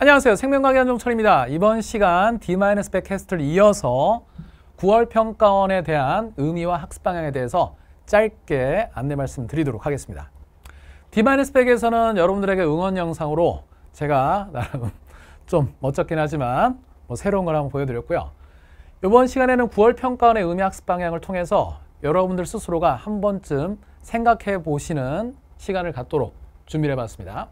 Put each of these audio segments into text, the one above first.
안녕하세요. 생명과학 안종철입니다. 이번 시간 D-100 캐스트를 이어서 9월 평가원에 대한 의미와 학습 방향에 대해서 짧게 안내 말씀드리도록 하겠습니다. D-100에서는 여러분들에게 응원 영상으로 제가 나름 좀 멋졌긴 하지만 뭐 새로운 걸 한번 보여드렸고요. 이번 시간에는 9월 평가원의 의미 학습 방향을 통해서 여러분들 스스로가 한 번쯤 생각해 보시는 시간을 갖도록 준비를 해봤습니다.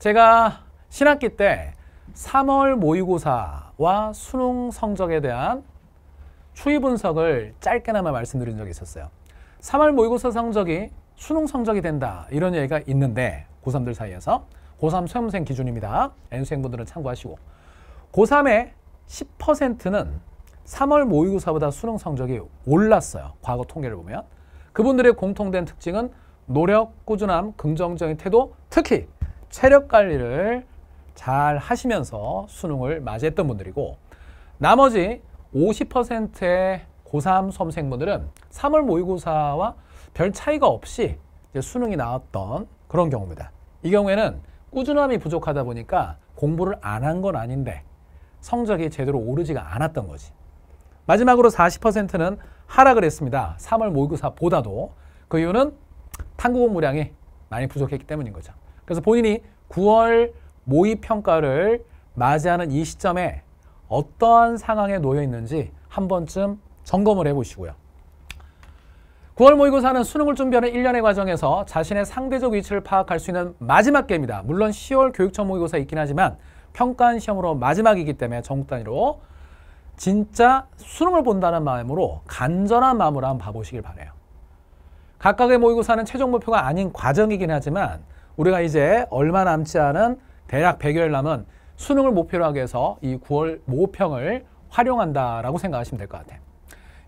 제가 신학기 때 3월 모의고사와 수능 성적에 대한 추이 분석을 짧게나마 말씀드린 적이 있었어요. 3월 모의고사 성적이 수능 성적이 된다 이런 얘기가 있는데 고3들 사이에서 고3 수험생 기준입니다. N수생분들은 참고하시고 고3의 10%는 3월 모의고사보다 수능 성적이 올랐어요. 과거 통계를 보면. 그분들의 공통된 특징은 노력, 꾸준함, 긍정적인 태도, 특히 체력 관리를 잘 하시면서 수능을 맞이했던 분들이고 나머지 50%의 고3 수험생분들은 3월 모의고사와 별 차이가 없이 수능이 나왔던 그런 경우입니다. 이 경우에는 꾸준함이 부족하다 보니까 공부를 안 한 건 아닌데 성적이 제대로 오르지가 않았던 거지. 마지막으로 40%는 하락을 했습니다. 3월 모의고사보다도 그 이유는 탐구 공부량이 많이 부족했기 때문인 거죠. 그래서 본인이 9월 모의 평가를 맞이하는 이 시점에 어떠한 상황에 놓여 있는지 한 번쯤 점검을 해보시고요. 9월 모의고사는 수능을 준비하는 1년의 과정에서 자신의 상대적 위치를 파악할 수 있는 마지막 기입니다 물론 10월 교육청 모의고사 있긴 하지만 평가한 시험으로 마지막이기 때문에 전국 단위로 진짜 수능을 본다는 마음으로 간절한 마음으로 한번 봐보시길 바래요. 각각의 모의고사는 최종 목표가 아닌 과정이긴 하지만 우리가 이제 얼마 남지 않은 대략 100여일 남은 수능을 목표로 하기 위해서 이 9월 모평을 활용한다라고 생각하시면 될 것 같아요.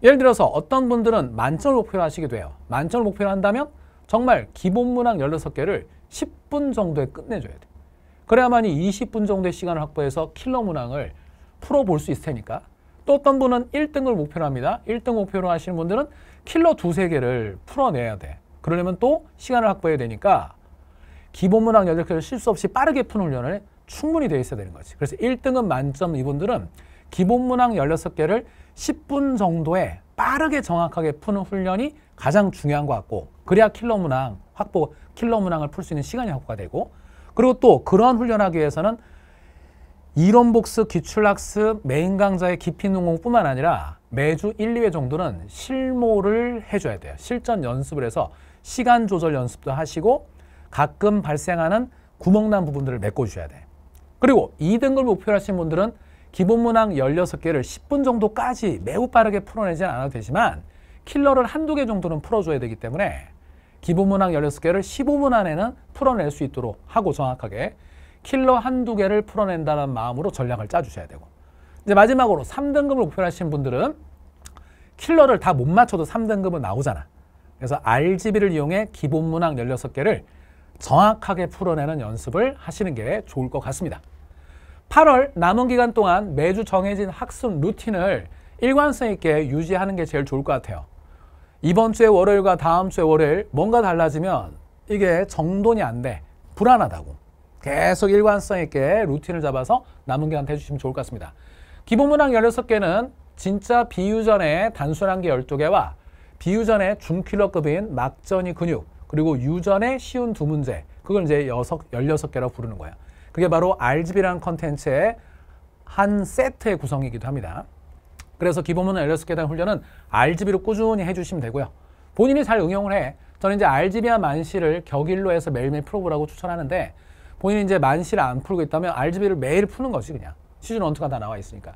예를 들어서 어떤 분들은 만점을 목표로 하시게 돼요. 만점을 목표로 한다면 정말 기본 문항 16개를 10분 정도에 끝내줘야 돼요. 그래야만이 20분 정도의 시간을 확보해서 킬러 문항을 풀어볼 수 있을 테니까 또 어떤 분은 1등을 목표로 합니다. 1등 목표로 하시는 분들은 킬러 두 세 개를 풀어내야 돼. 그러려면 또 시간을 확보해야 되니까 기본문항 8개를 실수 없이 빠르게 푸는 훈련을 충분히 되어 있어야 되는 거지. 그래서 1등은 만점 이분들은 기본문항 16개를 10분 정도에 빠르게 정확하게 푸는 훈련이 가장 중요한 것 같고 그래야 킬러 문항 확보 킬러 문항을 풀 수 있는 시간이 확보가 되고 그리고 또 그러한 훈련하기 위해서는 이론 복습, 기출 학습, 메인 강좌의 깊이 능공뿐만 아니라 매주 1, 2회 정도는 실모를 해줘야 돼요. 실전 연습을 해서 시간 조절 연습도 하시고 가끔 발생하는 구멍난 부분들을 메꿔주셔야 돼. 그리고 2등급 목표로 하시는 분들은 기본 문항 16개를 10분 정도까지 매우 빠르게 풀어내지 않아도 되지만 킬러를 한두 개 정도는 풀어줘야 되기 때문에 기본 문항 16개를 15분 안에는 풀어낼 수 있도록 하고 정확하게 킬러 한두 개를 풀어낸다는 마음으로 전략을 짜주셔야 되고 이제 마지막으로 3등급을 목표로 하시는 분들은 킬러를 다 못 맞춰도 3등급은 나오잖아. 그래서 RGB를 이용해 기본 문항 16개를 정확하게 풀어내는 연습을 하시는 게 좋을 것 같습니다. 8월 남은 기간 동안 매주 정해진 학습 루틴을 일관성 있게 유지하는 게 제일 좋을 것 같아요. 이번 주에 월요일과 다음 주에 월요일 뭔가 달라지면 이게 정돈이 안 돼. 불안하다고. 계속 일관성 있게 루틴을 잡아서 남은 기간 해주시면 좋을 것 같습니다. 기본문항 16개는 진짜 비유전의 단순한 게 12개와 비유전의 중킬러급인 막전이 근육, 그리고 유전의 쉬운 두 문제. 그걸 이제 여섯, 열여섯 개라고 부르는 거예 그게 바로 RGB라는 컨텐츠의 한 세트의 구성이기도 합니다. 그래서 기본문 LS 계단 훈련은 RGB로 꾸준히 해주시면 되고요. 본인이 잘 응용을 해. 저는 이제 RGB와 만시를 격일로 해서 매일매일 풀어보라고 추천하는데 본인이 이제 만시를 안 풀고 있다면 RGB를 매일 푸는 거지 그냥. 시즌 원투가다 나와 있으니까.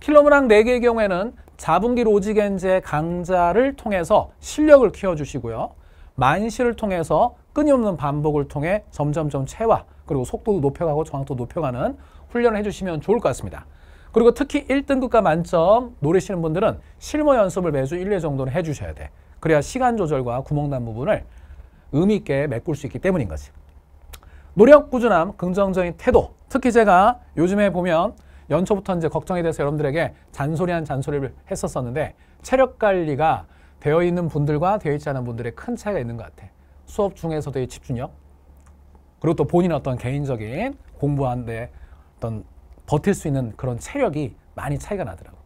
킬로그램 4개의 경우에는 자분기 로지겐제 강좌를 통해서 실력을 키워주시고요. 만시를 통해서 끊임없는 반복을 통해 점점점 체화 그리고 속도도 높여가고 정확도 높여가는 훈련을 해주시면 좋을 것 같습니다. 그리고 특히 1등급과 만점 노리시는 분들은 실무 연습을 매주 1회 정도는 해주셔야 돼. 그래야 시간 조절과 구멍난 부분을 의미 있게 메꿀 수 있기 때문인 거지. 노력, 꾸준함, 긍정적인 태도. 특히 제가 요즘에 보면 연초부터 이제 걱정이 돼서 여러분들에게 잔소리한 잔소리를 했었었는데 체력 관리가 되어 있는 분들과 되어 있지 않은 분들의 큰 차이가 있는 것 같아. 수업 중에서도의 집중력, 그리고 또 본인 어떤 개인적인 공부하는데 어떤 버틸 수 있는 그런 체력이 많이 차이가 나더라고.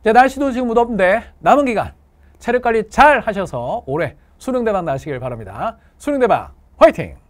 이제 날씨도 지금 무덥는데 남은 기간 체력 관리 잘 하셔서 올해 수능 대박 나시길 바랍니다. 수능 대박 화이팅!